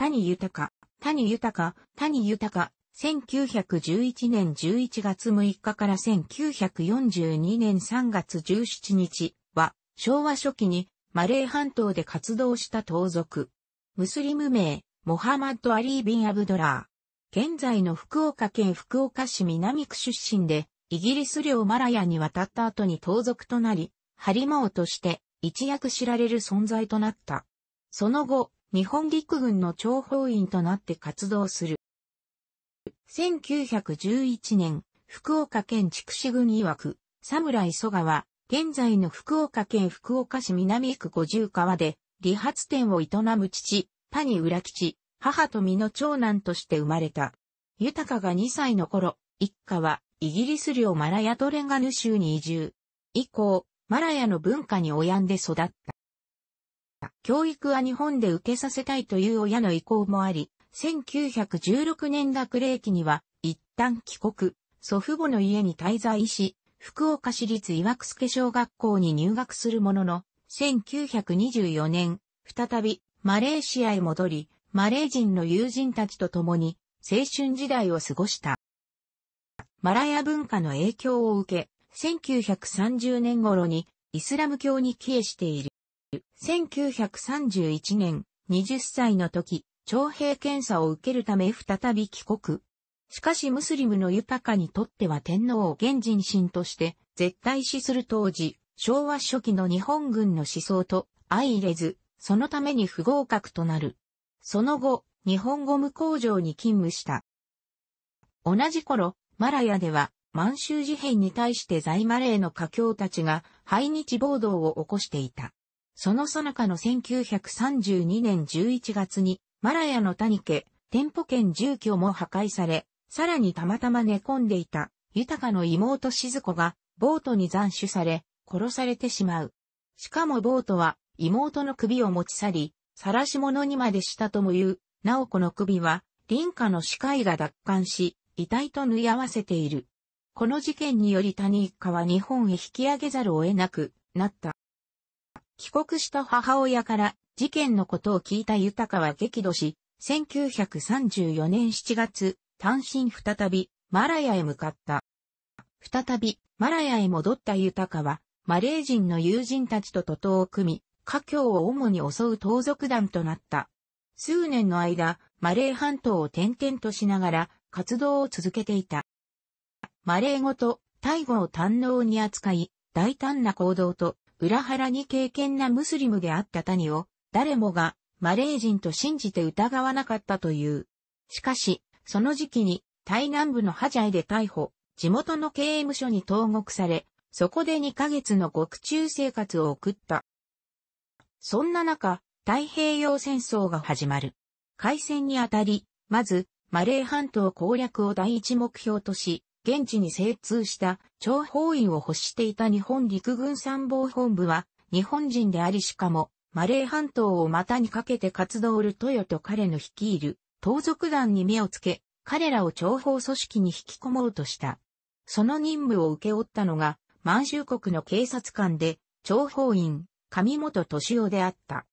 谷豊、谷豊、谷豊、1911年11月6日から1942年3月17日は、昭和初期にマレー半島で活動した盗賊。ムスリム名、モハマッド・アリー・ビン・アブドラー。現在の福岡県福岡市南区出身で、イギリス領マラヤに渡った後に盗賊となり、ハリモーとして一躍知られる存在となった。その後、日本陸軍の諜報員となって活動する。1911年、福岡県筑紫郡曰く、侍蘇川、現在の福岡県福岡市南区五十川で、理髪店を営む父、谷浦吉、母と身の長男として生まれた。豊が2歳の頃、一家はイギリス領マラヤトレンガヌ州に移住。以降、マラヤの文化に及んで育った。教育は日本で受けさせたいという親の意向もあり、1916年学齢期には一旦帰国、祖父母の家に滞在し、福岡市立岩久助小学校に入学するものの、1924年、再びマレーシアへ戻り、マレー人の友人たちと共に青春時代を過ごした。マラヤ文化の影響を受け、1930年頃にイスラム教に帰依している。1931年、20歳の時、徴兵検査を受けるため再び帰国。しかしムスリムの豊かにとっては天皇を現人心として絶対視する当時、昭和初期の日本軍の思想と相入れず、そのために不合格となる。その後、日本ゴム工場に勤務した。同じ頃、マラヤでは満州事変に対して在マレーの華僑たちが反日暴動を起こしていた。その最中の1932年11月に、マラヤの谷家、店舗兼住居も破壊され、さらにたまたま寝込んでいた、豊かの妹静子が、ボートに斬首され、殺されてしまう。しかもボートは、妹の首を持ち去り、晒し者にまでしたとも言う、お子の首は、林家の視界が奪還し、遺体と縫い合わせている。この事件により谷一家は日本へ引き上げざるを得なくなった。帰国した母親から事件のことを聞いた豊は激怒し、1934年7月、単身再びマラヤへ向かった。再びマラヤへ戻った豊は、マレー人の友人たちと徒党を組み、家境を主に襲う盗賊団となった。数年の間、マレー半島を転々としながら活動を続けていた。マレー語とタイ語を堪能に扱い、大胆な行動と裏腹に敬虔なムスリムであった谷を、誰もがマレー人と信じて疑わなかったという。しかし、その時期に、台南部のハジャイで逮捕、地元の刑務所に投獄され、そこで2ヶ月の獄中生活を送った。そんな中、太平洋戦争が始まる。開戦にあたり、まず、マレー半島攻略を第一目標とし、現地に精通した諜報員を欲していた日本陸軍参謀本部は、日本人でありしかも、マレー半島を股にかけて活動るヨと彼の率いる、盗賊団に目をつけ、彼らを諜報組織に引き込もうとした。その任務を受け負ったのが、満州国の警察官で、諜報員、上本敏夫であった。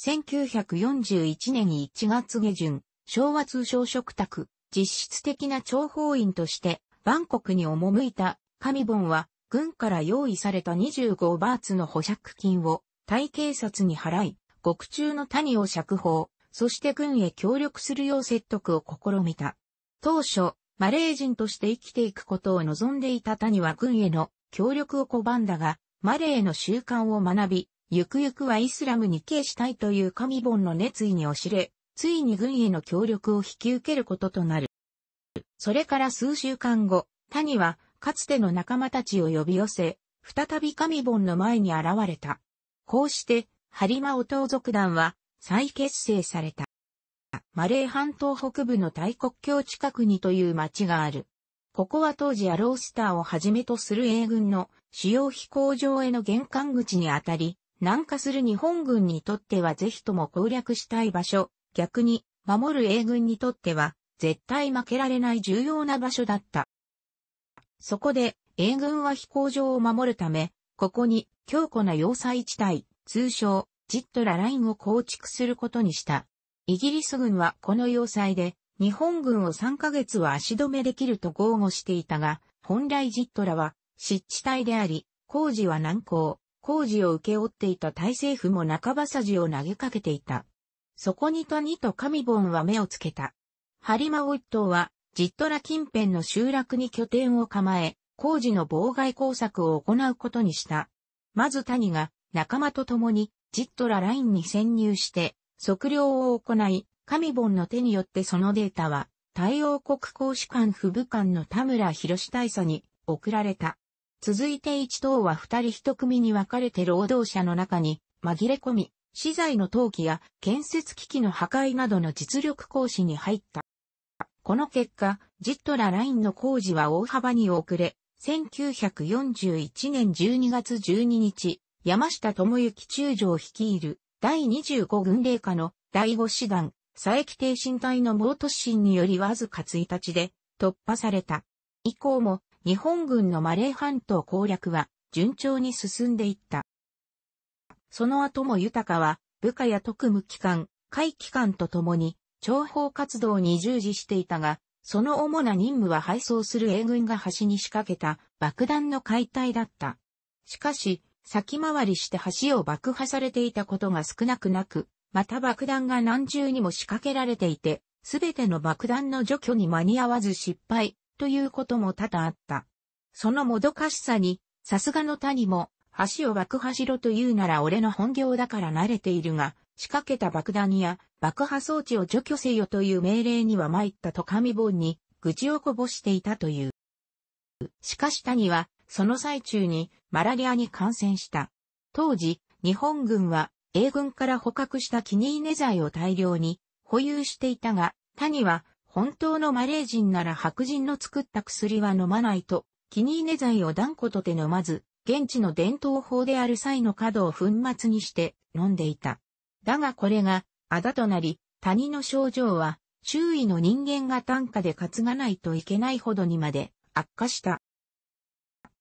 1941年1月下旬、昭和通商食卓、実質的な諜報員として、バンコクに赴いたカミボンは、軍から用意された25バーツの保釈金を、タイ警察に払い、獄中の谷を釈放、そして軍へ協力するよう説得を試みた。当初、マレー人として生きていくことを望んでいた谷は軍への協力を拒んだが、マレーの習慣を学び、ゆくゆくはイスラムに敬したいというカミボンの熱意に押しれ、ついに軍への協力を引き受けることとなる。それから数週間後、谷は、かつての仲間たちを呼び寄せ、再び神本の前に現れた。こうして、ハリマオ島族団は再結成された。マレー半島北部の大国境近くにという町がある。ここは当時アロースターをはじめとする英軍の主要飛行場への玄関口にあたり、南下する日本軍にとってはぜひとも攻略したい場所、逆に守る英軍にとっては絶対負けられない重要な場所だった。そこで、英軍は飛行場を守るため、ここに強固な要塞地帯、通称、ジットララインを構築することにした。イギリス軍はこの要塞で、日本軍を3ヶ月は足止めできると豪語していたが、本来ジットラは湿地帯であり、工事は難航、工事を受け負っていた大政府も半ばさじを投げかけていた。そこにとカと神ンは目をつけた。ハリマオ一党は、ジットラ近辺の集落に拠点を構え、工事の妨害工作を行うことにした。まず谷が仲間と共にジットララインに潜入して測量を行い、神本の手によってそのデータは太陽国公使館副部官の田村博士大佐に送られた。続いて一等は二人一組に分かれて労働者の中に紛れ込み、資材の投機や建設機器の破壊などの実力行使に入った。この結果、ジットララインの工事は大幅に遅れ、1941年12月12日、山下智之中将率いる第25軍令下の第5師団、佐伯挺身隊の猛突進によりわずか1日で突破された。以降も日本軍のマレー半島攻略は順調に進んでいった。その後も豊は部下や特務機関、海機関と共に諜報活動に従事していたが、その主な任務は配送する英軍が橋に仕掛けた爆弾の解体だった。しかし、先回りして橋を爆破されていたことが少なくなく、また爆弾が何重にも仕掛けられていて、すべての爆弾の除去に間に合わず失敗、ということも多々あった。そのもどかしさに、さすがの谷も、橋を爆破しろと言うなら俺の本業だから慣れているが、仕掛けた爆弾や爆破装置を除去せよという命令には参ったと上本に愚痴をこぼしていたという。しかし谷は、その最中にマラリアに感染した。当時、日本軍は英軍から捕獲したキニーネ剤を大量に保有していたが、谷は本当のマレー人なら白人の作った薬は飲まないと、キニーネ剤を断固とて飲まず、現地の伝統法である際の角を粉末にして飲んでいた。だがこれが、あだとなり、谷の症状は、周囲の人間が担架で担がないといけないほどにまで悪化した。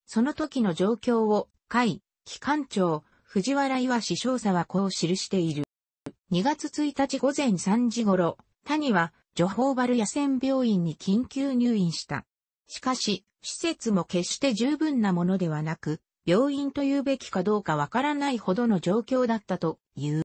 その時の状況を、会、機関長、藤原岩師少佐はこう記している。2月1日午前3時頃、谷は、ジョホーバル野戦病院に緊急入院した。しかし、施設も決して十分なものではなく、病院というべきかどうかわからないほどの状況だったという。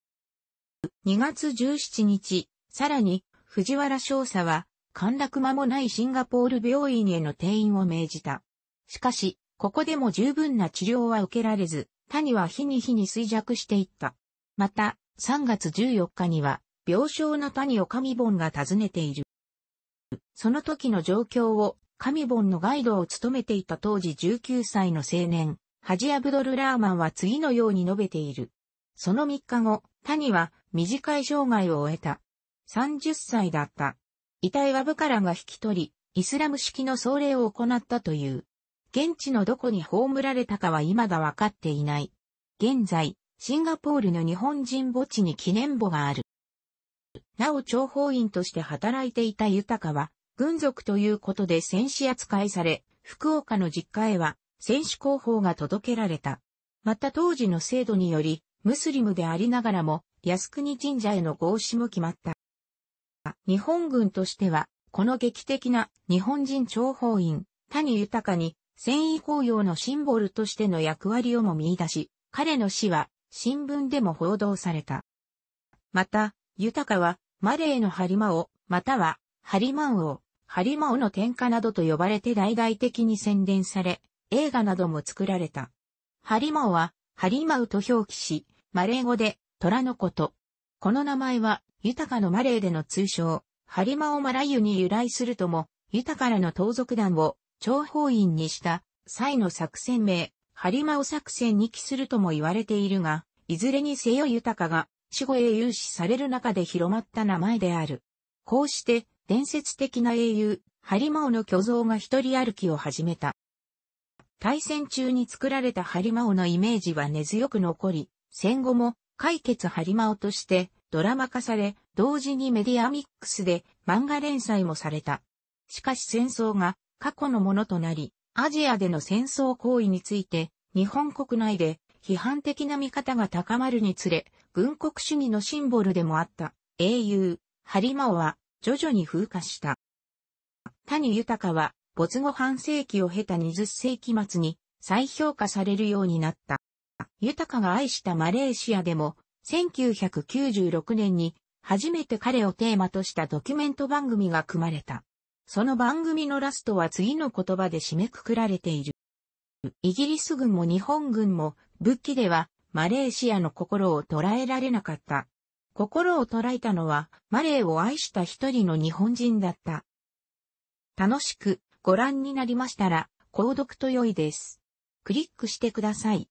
2月17日、さらに、藤原少佐は、陥落間もないシンガポール病院への転院を命じた。しかし、ここでも十分な治療は受けられず、谷は日に日に衰弱していった。また、3月14日には、病床の谷を神本が訪ねている。その時の状況を、神本のガイドを務めていた当時19歳の青年、ハジアブドル・ラーマンは次のように述べている。その3日後、谷は短い生涯を終えた。30歳だった。遺体は部からが引き取り、イスラム式の葬礼を行ったという。現地のどこに葬られたかは今が分かっていない。現在、シンガポールの日本人墓地に記念墓がある。なお諜報員として働いていた豊は、軍属ということで戦死扱いされ、福岡の実家へは、戦死広報が届けられた。また当時の制度により、ムスリムでありながらも、靖国神社への合祀も決まった。日本軍としては、この劇的な日本人諜報員、谷豊に戦意高揚のシンボルとしての役割をも見出し、彼の死は新聞でも報道された。また、豊はマレーのハリマオ、またはハリマン王、ハリマオの天下などと呼ばれて大々的に宣伝され、映画なども作られた。ハリマオは、ハリマウと表記し、マレー語で、虎のこと。この名前は、豊かのマレーでの通称、ハリマオマラユに由来するとも、豊からの盗賊団を、諜報員にした、際の作戦名、ハリマオ作戦に帰するとも言われているが、いずれにせよ豊が、死後へ融資される中で広まった名前である。こうして、伝説的な英雄、ハリマオの巨像が一人歩きを始めた。大戦中に作られたハリマオのイメージは根強く残り、戦後も解決ハリマオとしてドラマ化され、同時にメディアミックスで漫画連載もされた。しかし戦争が過去のものとなり、アジアでの戦争行為について、日本国内で批判的な見方が高まるにつれ、軍国主義のシンボルでもあった英雄、ハリマオは徐々に風化した。谷豊は没後半世紀を経た20世紀末に再評価されるようになった。豊が愛したマレーシアでも、1996年に初めて彼をテーマとしたドキュメント番組が組まれた。その番組のラストは次の言葉で締めくくられている。イギリス軍も日本軍も武器ではマレーシアの心を捉えられなかった。心を捉えたのはマレーを愛した一人の日本人だった。楽しくご覧になりましたら、購読と良いです。クリックしてください。